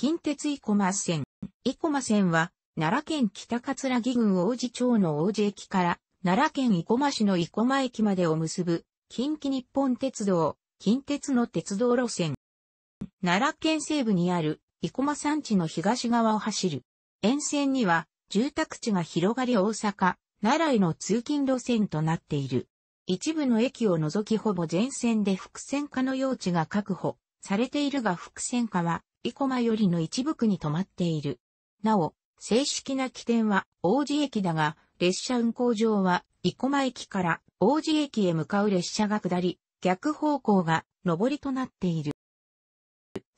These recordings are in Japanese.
近鉄生駒線。生駒線は、奈良県北葛城郡王子町の王子駅から、奈良県生駒市の生駒駅までを結ぶ、近畿日本鉄道、近鉄の鉄道路線。奈良県西部にある生駒山地の東側を走る。沿線には住宅地が広がり大阪、奈良への通勤路線となっている。一部の駅を除きほぼ全線で伏線化の用地が確保されているが伏線化は生駒よりの一部区に止まっている。なお、正式な起点は王子駅だが、列車運行上は生駒駅から王子駅へ向かう列車が下り、逆方向が上りとなっている。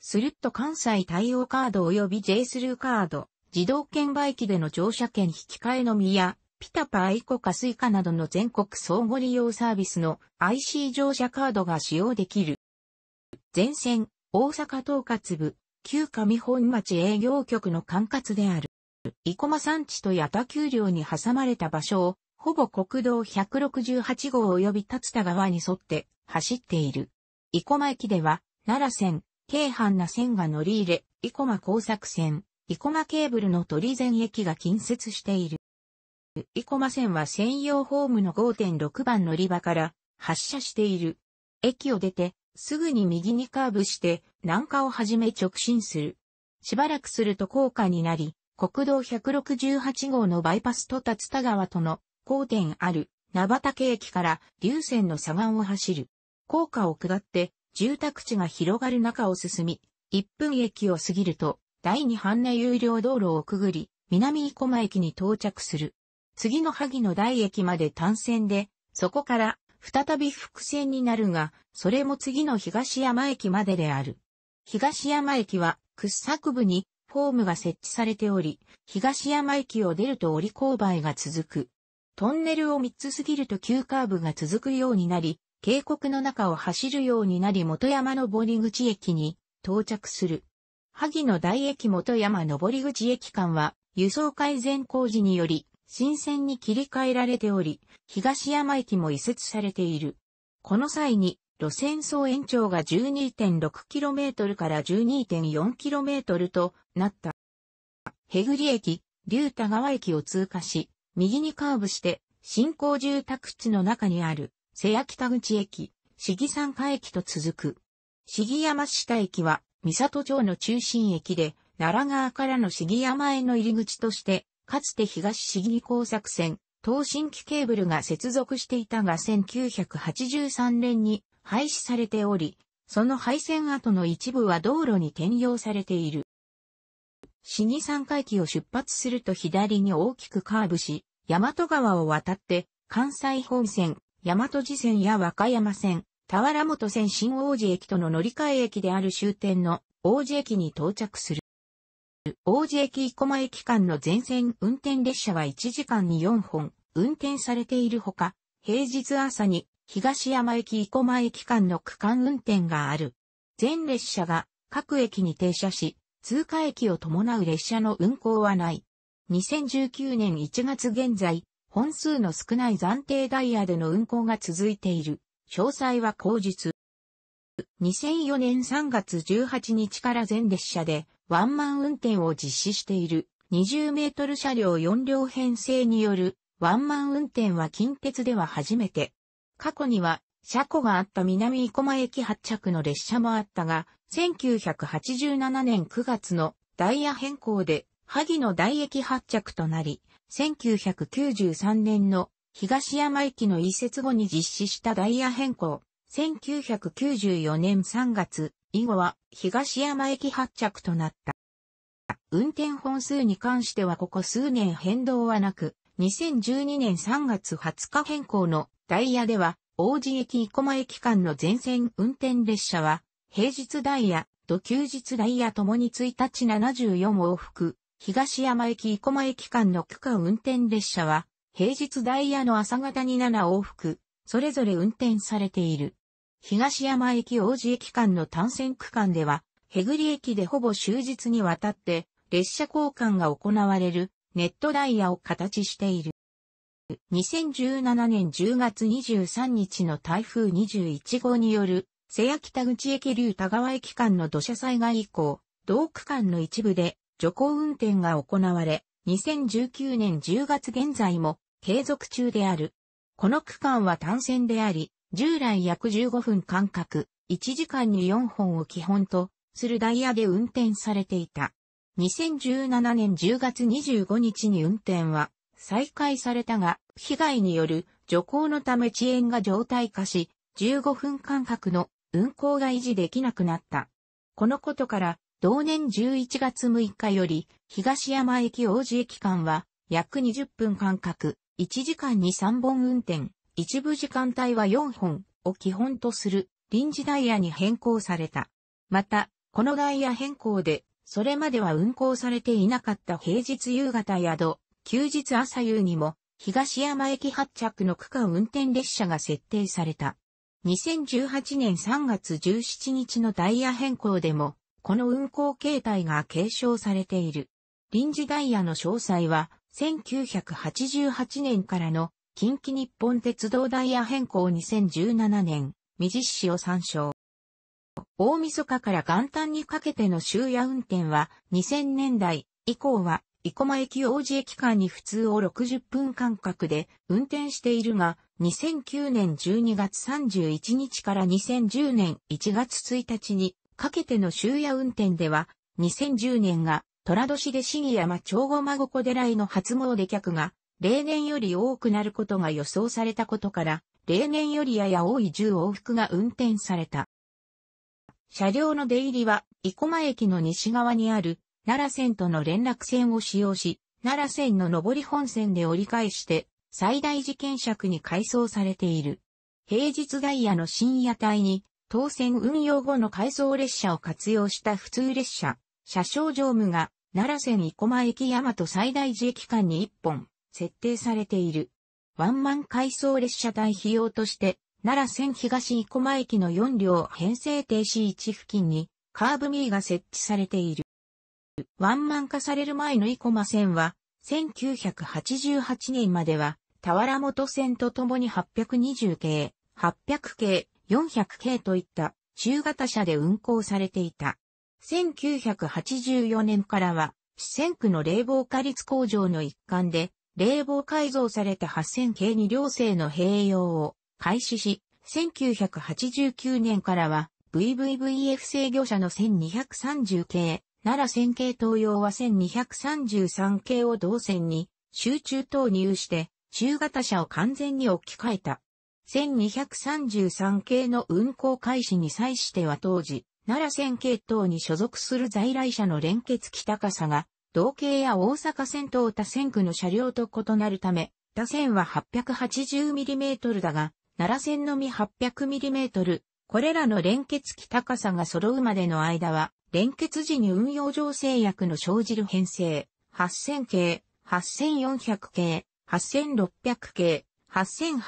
スルッと関西対応カード及び J スルーカード、自動券売機での乗車券引き換えのみや、ピタパアイコカスイカなどの全国相互利用サービスの IC 乗車カードが使用できる。全線、大阪統括部、旧上本町営業局の管轄である。生駒山地と八田丘陵に挟まれた場所を、ほぼ国道168号及び立田川に沿って走っている。生駒駅では、奈良線、京阪な線が乗り入れ、生駒工作線、生駒ケーブルの鳥前駅が近接している。生駒線は専用ホームの5.6番乗り場から発車している。駅を出てすぐに右にカーブして、南下を始め直進する。しばらくすると高架になり、国道168号のバイパスと立田川との交点ある名畑駅から流線の左岸を走る。高架を下って住宅地が広がる中を進み、1分駅を過ぎると第2半値有料道路をくぐり、南生駒駅に到着する。次の萩野台駅まで単線で、そこから再び伏線になるが、それも次の東山駅までである。東山駅は掘削部にホームが設置されており、東山駅を出ると折り勾配が続く。トンネルを3つ過ぎると急カーブが続くようになり、渓谷の中を走るようになり元山登り口駅に到着する。萩野台駅元山登り口駅間は輸送改善工事により新線に切り替えられており、東山駅も移設されている。この際に、路線総延長が 12.6km から 12.4km となった。へぐり駅、竜田川駅を通過し、右にカーブして、新興住宅地の中にある、瀬谷北口駅、市議山下駅と続く。市議山下駅は、三里町の中心駅で、奈良川からの市議山への入り口として、かつて東市議工作線、東新規ケーブルが接続していたが1983年に廃止されており、その廃線跡の一部は道路に転用されている。市議3回帰を出発すると左に大きくカーブし、大和川を渡って、関西本線、大和路線や和歌山線、田原本線新王子駅との乗り換え駅である終点の王子駅に到着する。王子駅生駒駅間の全線運転列車は1時間に4本運転されているほか、平日朝に東山駅生駒駅間の区間運転がある。全列車が各駅に停車し、通過駅を伴う列車の運行はない。2019年1月現在、本数の少ない暫定ダイヤでの運行が続いている。詳細は後日。2004年3月18日から全列車でワンマン運転を実施している20メートル車両4両編成によるワンマン運転は近鉄では初めて。過去には車庫があった南生駒駅発着の列車もあったが、1987年9月のダイヤ変更で萩野台駅発着となり、1993年の東山駅の移設後に実施したダイヤ変更、1994年3月、以後は東山駅発着となった。運転本数に関してはここ数年変動はなく、2012年3月20日変更のダイヤでは、王子駅生駒駅間の全線運転列車は、平日ダイヤ、と休日ダイヤともに1日74往復、東山駅生駒駅間の区間運転列車は、平日ダイヤの朝方に7往復、それぞれ運転されている。東山駅王子駅間の単線区間では、ヘグリ駅でほぼ終日にわたって列車交換が行われるネットダイヤを形している。2017年10月23日の台風21号による、瀬谷北口駅流田川駅間の土砂災害以降、同区間の一部で徐行運転が行われ、2019年10月現在も継続中である。この区間は単線であり、従来約15分間隔、1時間に4本を基本とするダイヤで運転されていた。2017年10月25日に運転は再開されたが、被害による徐行のため遅延が常態化し、15分間隔の運行が維持できなくなった。このことから、同年11月6日より、東山駅王子駅間は、約20分間隔、1時間に3本運転。一部時間帯は4本を基本とする臨時ダイヤに変更された。また、このダイヤ変更で、それまでは運行されていなかった平日夕方宿、休日朝夕にも、東山駅発着の区間運転列車が設定された。2018年3月17日のダイヤ変更でも、この運行形態が継承されている。臨時ダイヤの詳細は、1988年からの近畿日本鉄道ダイヤ変更2017年、未実施を参照。大晦日から元旦にかけての終夜運転は2000年代以降は生駒駅王子駅間に普通を60分間隔で運転しているが2009年12月31日から2010年1月1日にかけての終夜運転では2010年が虎年で市議山町後孫小寺井の初詣客が例年より多くなることが予想されたことから、例年よりやや多い10往復が運転された。車両の出入りは、生駒駅の西側にある、奈良線との連絡線を使用し、奈良線の上り本線で折り返して、最大事件尺に改装されている。平日ダイヤの深夜帯に、当線運用後の改装列車を活用した普通列車、車掌乗務が、奈良線生駒駅大和最大寺駅間に1本、設定されている。ワンマン回送列車帯費用として、奈良線東生駒駅の4両編成停止位置付近に、カーブミーが設置されている。ワンマン化される前の生駒線は、1988年までは、田原本線とともに820系、800系、400系といった中型車で運行されていた。1984年からは、市線区の冷房化率工場の一環で、冷房改造された8000系に両性の併用を開始し、1989年からは VVVF 制御車の1230系、奈良1000系東洋は1233系を同線に集中投入して中型車を完全に置き換えた。1233系の運行開始に際しては当時、奈良線系統に所属する在来車の連結北さが同型や大阪線等他線区の車両と異なるため、他線は 880mm だが、奈良線のみ 800mm、これらの連結機高さが揃うまでの間は、連結時に運用上制約の生じる編成、8000系、8400系、8600系、8800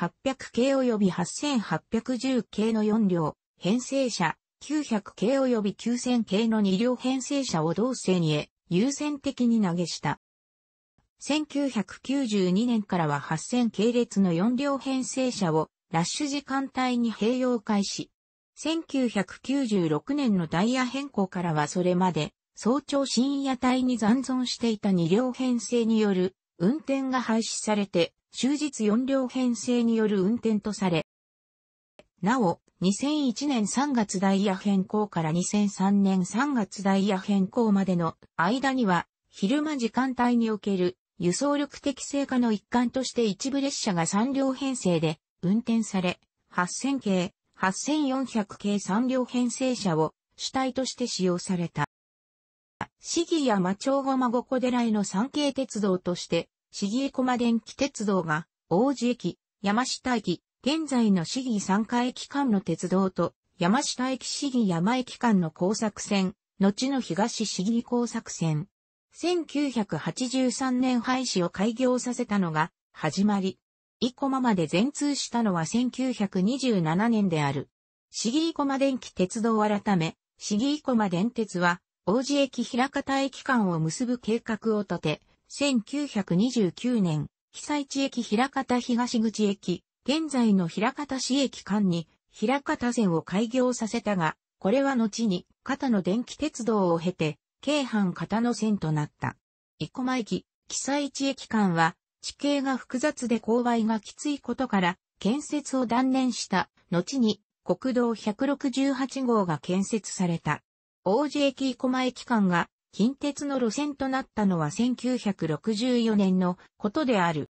系及び8810系の4両、編成車、900系及び9000系の2両編成車を同線へ、優先的に投げした。1992年からは8000系列の4両編成車をラッシュ時間帯に併用開始。1996年のダイヤ変更からはそれまで早朝深夜帯に残存していた2両編成による運転が廃止されて終日4両編成による運転とされ、なお、2001年3月ダイヤ変更から2003年3月ダイヤ変更までの間には、昼間時間帯における輸送力適正化の一環として一部列車が3両編成で運転され、8000系、8400系3両編成車を主体として使用された。市議や町小駒五小寺への三系鉄道として、市議駒電気鉄道が、王子駅、山下駅、現在の市議参加駅間の鉄道と山下駅市議山駅間の工作線、後の東市議工作線。1983年廃止を開業させたのが始まり。生駒まで全通したのは1927年である。市議生駒電気鉄道改め、市議生駒電鉄は、王子駅平方駅間を結ぶ計画を立て、1929年、被災地駅平方東口駅、現在の平方市駅間に平方線を開業させたが、これは後に片野電気鉄道を経て、京阪片野線となった。生駒駅、木佐市駅間は、地形が複雑で勾配がきついことから、建設を断念した、後に国道168号が建設された。王子駅生駒駅間が近鉄の路線となったのは1964年のことである。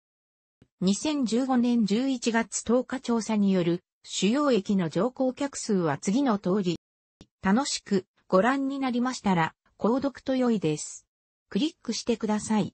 2015年11月10日調査による主要駅の乗降客数は次の通り。楽しくご覧になりましたら、購読と良いです。クリックしてください。